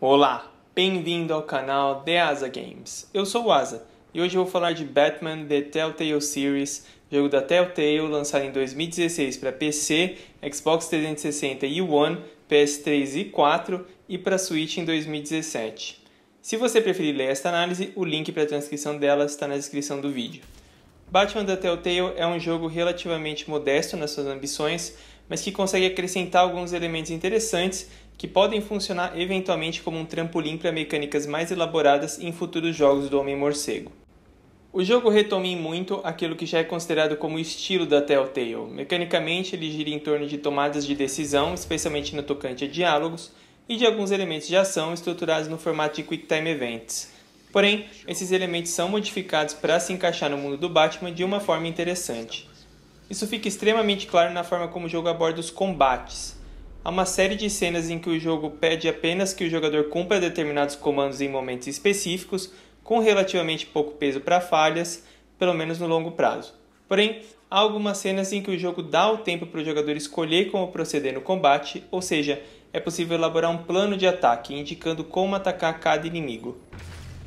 Olá, bem-vindo ao canal The Asa Games. Eu sou o Asa e hoje eu vou falar de Batman The Telltale Series, jogo da Telltale lançado em 2016 para PC, Xbox 360 e One, PS3 e 4 e para Switch em 2017. Se você preferir ler esta análise, o link para a transcrição dela está na descrição do vídeo. Batman The Telltale é um jogo relativamente modesto nas suas ambições, mas que consegue acrescentar alguns elementos interessantes que podem funcionar eventualmente como um trampolim para mecânicas mais elaboradas em futuros jogos do Homem-Morcego. O jogo retoma em muito aquilo que já é considerado como o estilo da Telltale. Mecanicamente, ele gira em torno de tomadas de decisão, especialmente no tocante a diálogos, e de alguns elementos de ação estruturados no formato de Quick Time Events. Porém, esses elementos são modificados para se encaixar no mundo do Batman de uma forma interessante. Isso fica extremamente claro na forma como o jogo aborda os combates. Há uma série de cenas em que o jogo pede apenas que o jogador cumpra determinados comandos em momentos específicos, com relativamente pouco peso para falhas, pelo menos no longo prazo. Porém, há algumas cenas em que o jogo dá o tempo para o jogador escolher como proceder no combate, ou seja, é possível elaborar um plano de ataque, indicando como atacar cada inimigo.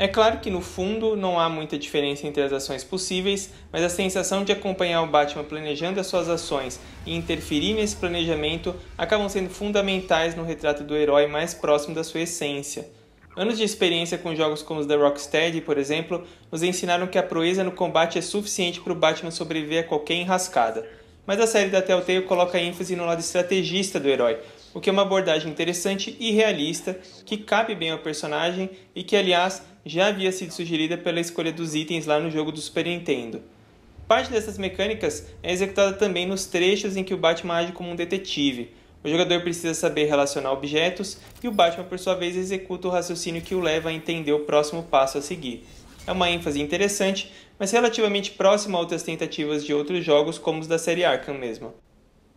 É claro que no fundo não há muita diferença entre as ações possíveis, mas a sensação de acompanhar o Batman planejando as suas ações e interferir nesse planejamento acabam sendo fundamentais no retrato do herói mais próximo da sua essência. Anos de experiência com jogos como os da Rocksteady, por exemplo, nos ensinaram que a proeza no combate é suficiente para o Batman sobreviver a qualquer enrascada. Mas a série da Telltale coloca ênfase no lado estrategista do herói, o que é uma abordagem interessante e realista que cabe bem ao personagem e que, aliás, já havia sido sugerida pela escolha dos itens lá no jogo do Super Nintendo. Parte dessas mecânicas é executada também nos trechos em que o Batman age como um detetive. O jogador precisa saber relacionar objetos e o Batman, por sua vez, executa o raciocínio que o leva a entender o próximo passo a seguir. É uma ênfase interessante, mas relativamente próxima a outras tentativas de outros jogos, como os da série Arkham mesmo.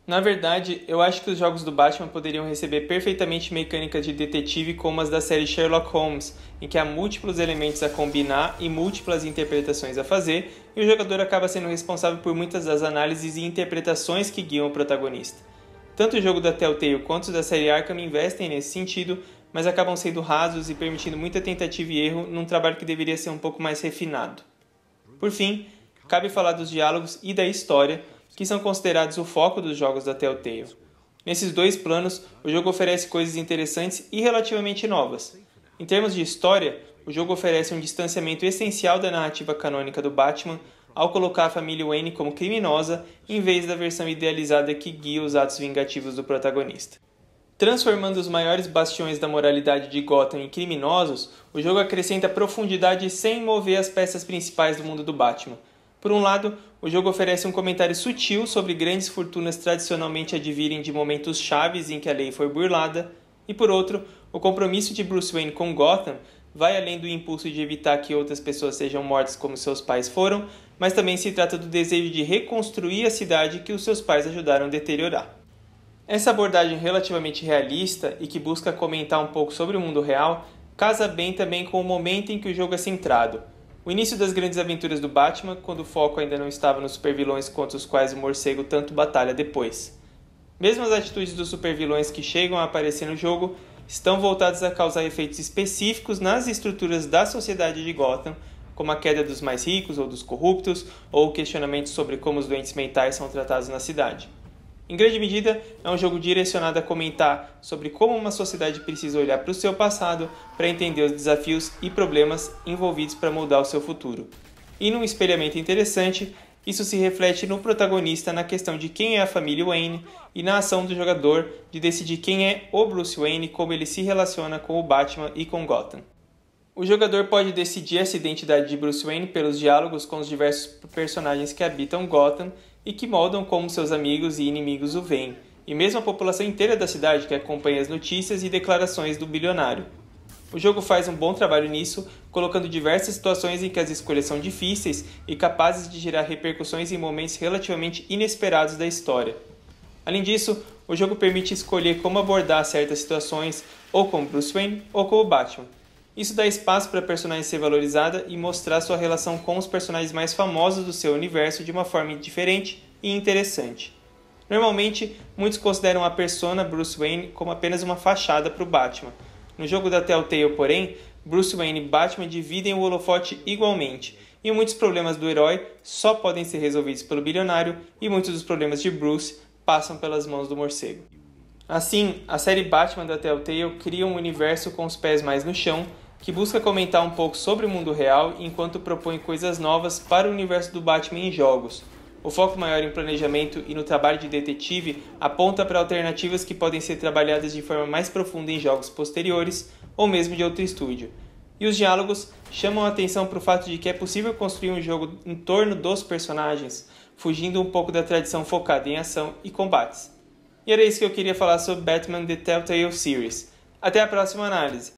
Na verdade, eu acho que os jogos do Batman poderiam receber perfeitamente mecânicas de detetive como as da série Sherlock Holmes, em que há múltiplos elementos a combinar e múltiplas interpretações a fazer, e o jogador acaba sendo responsável por muitas das análises e interpretações que guiam o protagonista. Tanto o jogo da Telltale quanto da série Arkham investem nesse sentido, mas acabam sendo rasos e permitindo muita tentativa e erro num trabalho que deveria ser um pouco mais refinado. Por fim, cabe falar dos diálogos e da história, que são considerados o foco dos jogos da Telltale. Nesses dois planos, o jogo oferece coisas interessantes e relativamente novas. Em termos de história, o jogo oferece um distanciamento essencial da narrativa canônica do Batman ao colocar a família Wayne como criminosa em vez da versão idealizada que guia os atos vingativos do protagonista. Transformando os maiores bastiões da moralidade de Gotham em criminosos, o jogo acrescenta profundidade sem mover as peças principais do mundo do Batman, por um lado, o jogo oferece um comentário sutil sobre grandes fortunas tradicionalmente advirem de momentos chaves em que a lei foi burlada, e por outro, o compromisso de Bruce Wayne com Gotham vai além do impulso de evitar que outras pessoas sejam mortas como seus pais foram, mas também se trata do desejo de reconstruir a cidade que os seus pais ajudaram a deteriorar. Essa abordagem relativamente realista e que busca comentar um pouco sobre o mundo real casa bem também com o momento em que o jogo é centrado o início das grandes aventuras do Batman, quando o foco ainda não estava nos supervilões contra os quais o morcego tanto batalha depois. Mesmo as atitudes dos supervilões que chegam a aparecer no jogo estão voltadas a causar efeitos específicos nas estruturas da sociedade de Gotham, como a queda dos mais ricos ou dos corruptos, ou questionamentos sobre como os doentes mentais são tratados na cidade. Em grande medida, é um jogo direcionado a comentar sobre como uma sociedade precisa olhar para o seu passado para entender os desafios e problemas envolvidos para mudar o seu futuro. E num espelhamento interessante, isso se reflete no protagonista na questão de quem é a família Wayne e na ação do jogador de decidir quem é o Bruce Wayne e como ele se relaciona com o Batman e com Gotham. O jogador pode decidir essa identidade de Bruce Wayne pelos diálogos com os diversos personagens que habitam Gotham e que moldam como seus amigos e inimigos o veem, e mesmo a população inteira da cidade que acompanha as notícias e declarações do bilionário. O jogo faz um bom trabalho nisso, colocando diversas situações em que as escolhas são difíceis e capazes de gerar repercussões em momentos relativamente inesperados da história. Além disso, o jogo permite escolher como abordar certas situações, ou como Bruce Wayne ou como Batman, isso dá espaço para a personagem ser valorizada e mostrar sua relação com os personagens mais famosos do seu universo de uma forma diferente e interessante. Normalmente, muitos consideram a persona Bruce Wayne como apenas uma fachada para o Batman. No jogo da Telltale, porém, Bruce Wayne e Batman dividem o holofote igualmente, e muitos problemas do herói só podem ser resolvidos pelo bilionário, e muitos dos problemas de Bruce passam pelas mãos do morcego. Assim, a série Batman da Telltale cria um universo com os pés mais no chão, que busca comentar um pouco sobre o mundo real enquanto propõe coisas novas para o universo do Batman em jogos. O foco maior em planejamento e no trabalho de detetive aponta para alternativas que podem ser trabalhadas de forma mais profunda em jogos posteriores ou mesmo de outro estúdio. E os diálogos chamam a atenção para o fato de que é possível construir um jogo em torno dos personagens, fugindo um pouco da tradição focada em ação e combates. E era isso que eu queria falar sobre Batman The Telltale Series. Até a próxima análise!